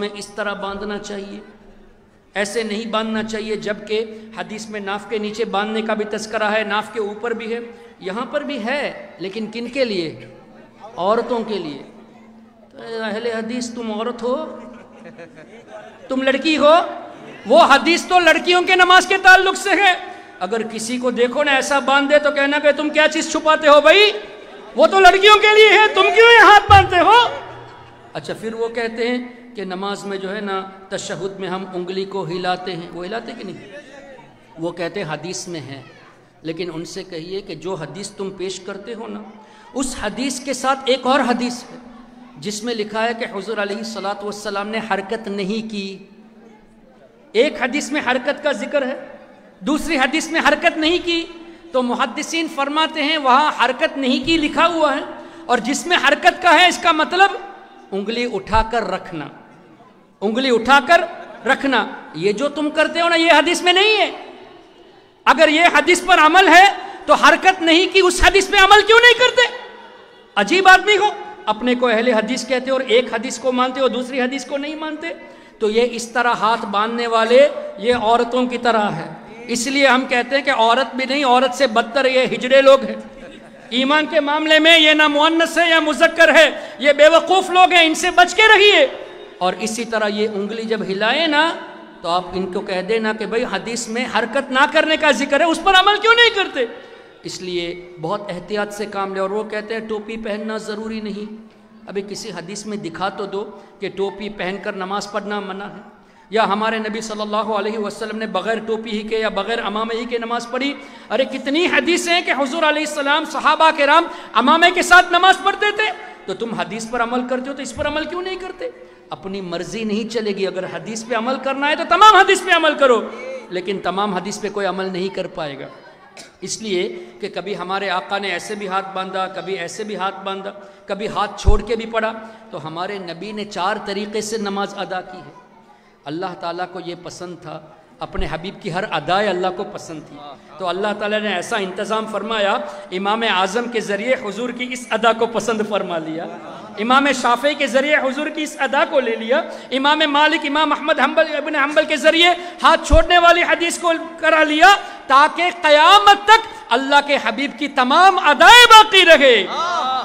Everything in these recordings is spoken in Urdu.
میں اس طرح باندھنا چاہیے ایسے نہیں باندھنا چاہیے جبکہ حدیث میں ناف کے نیچے باندھنے کا بھی تذکرہ ہے ناف کے اوپر بھی ہے یہاں پر بھی ہے لیکن کن کے لیے عورتوں کے لیے اہل حدیث تم عورت ہو تم لڑکی ہو وہ حدیث تو لڑکیوں کے نماز کے تعلق سے ہے اگر کسی کو دیکھو نا ایسا باندھے تو کہنا کہ تم کیا چیز چھپاتے ہو بھائی وہ تو لڑکیوں کے لیے ہے تم کیوں یہ ہاتھ باندھتے ہو اچھا پھر وہ کہتے ہیں کہ نماز میں جو ہے نا تشہد میں ہم انگلی کو ہلاتے ہیں وہ ہلاتے کہ نہیں وہ کہتے ہیں حدیث میں ہیں لیکن ان سے کہیے کہ جو حدیث تم پیش کرتے ہو نا اس حدیث کے ساتھ ایک اور حدیث ہے جس میں لکھا ہے کہ حضور علیہ السلام نے حرکت نہیں کی ایک حدیث میں حرکت کا ذکر ہے دوسری حدیث میں حرکت نہیں کی تو محدثین فرماتے ہیں وہاں حرکت نہیں کی لکھا ہوا ہے اور جس میں حرکت کا ہے اس کا مطلب انگلی اٹھا کر رکھنا انگلی اٹھا کر رکھنا یہ جو تم کرتے ہو نا یہ حدیث میں نہیں ہے اگر یہ حدیث پر عمل ہے تو حرکت نہیں کی اس حدیث پہ عمل کیوں نہیں کرتے عجیب آدمی ہو اپنے کو اہل حدیث کہتے اور ایک حدیث کو مانتے اور دوسری حدیث کو نہیں مانتے تو یہ اس طرح ہاتھ باندھنے والے یہ عورتوں کی طرح ہے اس لیے ہم کہتے ہیں کہ عورت بھی نہیں عورت سے بدتر یہ ہجڑے لوگ ہیں ایمان کے معاملے میں یہ نہ مونس ہے ہے یا مذکر یہ بے وقوف لوگ ہیں ان سے بچ کے رہیے اور اسی طرح یہ انگلی جب ہلائے نا تو آپ ان کو کہہ دینا کہ بھئی حدیث میں حرکت نہ کرنے کا ذکر ہے اس پر عمل کیوں نہیں کرتے اس لیے بہت احتیاط سے کام لے اور وہ کہتے ہیں ٹوپی پہننا ضروری نہیں ابھی کسی حدیث میں دکھا تو دو کہ ٹوپی پہن کر نماز پڑھنا منع ہے یا ہمارے نبی صلی اللہ علیہ وسلم نے بغیر ٹوپی ہی کے یا بغیر امامہ ہی کے نماز پڑھی ارے کتنی حدیثیں کہ حضور علیہ السلام صحابہ کے رام امامہ کے ساتھ نماز پڑھتے تھے تو تم حدیث پر عمل کرتے ہو تو اس پر عمل کیوں نہیں کرتے اپنی مرضی نہیں چلے گی اگر حدیث پہ عمل کرنا ہے تو تمام حدیث پہ عمل کرو لیکن تمام حدیث پہ کوئی عمل نہیں کر پائے گا اس لیے کہ کبھی ہمارے آقا نے ایسے بھی ہاتھ باندھا کبھی ایسے بھی ہاتھ باندھا کبھی ہاتھ چھوڑ کے بھی پڑھا تو ہمارے نبی نے چار طریقے سے نماز ادا کی ہے اللہ تعالیٰ کو یہ پسند تھا اپنے حبیب کی ہر ادائے اللہ کو پسند تھی تو اللہ تعالیٰ نے ایسا انتظام فرمایا امام اعظم کے ذریعے حضور کی اس ادا کو پسند فرما لیا امام شافعی کے ذریعے حضور کی اس ادا کو لے لیا امام مالک امام احمد حنبل ابن حنبل کے ذریعے ہاتھ چھوڑنے والی حدیث کو کرا لیا تاکہ قیامت تک اللہ کے حبیب کی تمام ادائیں باقی رہے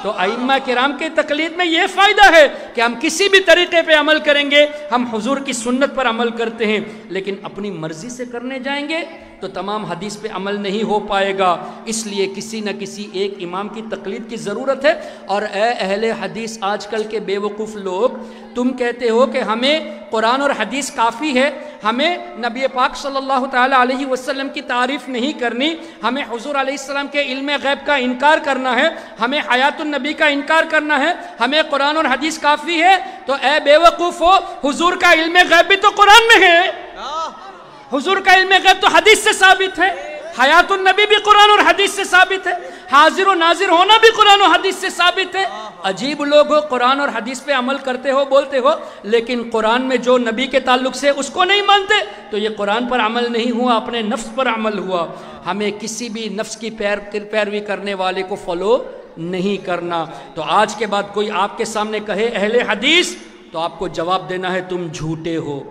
تو ائمہ کرام کے تقلید میں یہ فائدہ ہے کہ ہم کسی بھی طریقے پہ عمل کریں گے ہم حضور کی سنت پر عمل کرتے ہیں لیکن اپنی مرضی سے کرنے جائیں گے تو تمام حدیث پہ عمل نہیں ہو پائے گا اس لیے کسی نہ کسی ایک امام کی تقلید کی ضرورت ہے اور اے اہل حدیث آج کل کے بے وقوف لوگ تم کہتے ہو کہ ہمیں قرآن اور حدیث کافی ہے ہمیں نبی پاک صلی اللہ تعالیٰ علیہ وسلم کی تعریف نہیں کرنی ہمیں حضور علیہ السلام کے علم غیب کا انکار کرنا ہے ہمیں حیات النبی کا انکار کرنا ہے ہمیں قرآن اور حدیث کافی ہے تو اے بے وقوف ہو حضور کا علم غیب بھی تو قرآن میں ہے حضور کا علم غیب تو حدیث سے ثابت ہے حیات النبی بھی قرآن اور حدیث سے ثابت ہے حاضر و ناظر ہونا بھی قرآن و حدیث سے ثابت ہے عجیب لوگ ہو قرآن اور حدیث پہ عمل کرتے ہو بولتے ہو لیکن قرآن میں جو نبی کے تعلق سے اس کو نہیں مانتے تو یہ قرآن پر عمل نہیں ہوا اپنے نفس پر عمل ہوا ہمیں کسی بھی نفس کی پیروی کرنے والے کو فالو نہیں کرنا تو آج کے بعد کوئی آپ کے سامنے کہے اہل حدیث تو آپ کو جواب دینا ہے تم جھوٹے ہو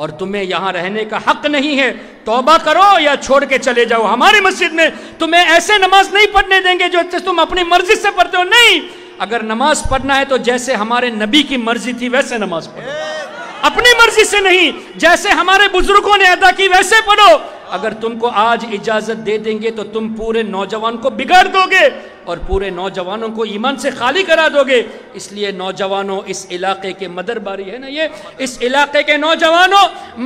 اور تمہیں یہاں رہنے کا حق نہیں ہے توبہ کرو یا چھوڑ کے چلے جاؤ ہماری مسجد میں تمہیں ایسے نماز نہیں پڑھنے دیں گے جو تم اپنی مرضی سے پڑھتے ہو نہیں اگر نماز پڑھنا ہے تو جیسے ہمارے نبی کی مرضی تھی ویسے نماز پڑھو اپنی مرضی سے نہیں جیسے ہمارے بزرگوں نے ادا کی ویسے پڑھو اگر تم کو آج اجازت دے دیں گے تو تم پورے نوجوان کو بگاڑ دو گے اور پورے نوجوانوں کو ایمان سے خالی کرا دو گے اس لیے نوجوانوں اس علاقے کے مدر باری ہے نا یہ اس علاقے کے نوجوانوں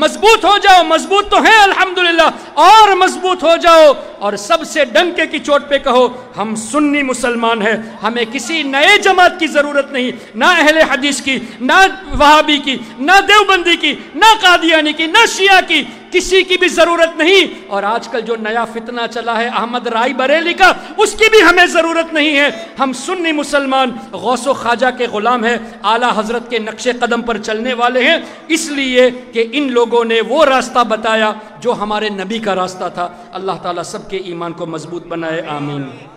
مضبوط ہو جاؤ مضبوط تو ہیں الحمدللہ اور مضبوط ہو جاؤ اور سب سے ڈنکے کی چوٹ پہ کہو ہم سنی مسلمان ہیں ہمیں کسی نئے جماعت کی ضرورت نہیں نہ اہل حدیث کی نہ وہابی کی نہ دیوبندی کی نہ قادیانی کی نہ شیعہ کی کسی کی بھی ضرورت نہیں اور آج کل جو نیا فتنہ چلا ہے احمد رائی بریلی کا اس کی بھی ہمیں ضرورت نہیں ہے ہم سنی مسلمان غوث و خواجہ کے غلام ہیں اعلیٰ حضرت کے نقش قدم پر چلنے والے ہیں اس لیے کہ ان لوگوں نے وہ راستہ بتایا جو ہمارے نبی کا راستہ تھا اللہ تعالیٰ سب کے ایمان کو مضبوط بنائے آمین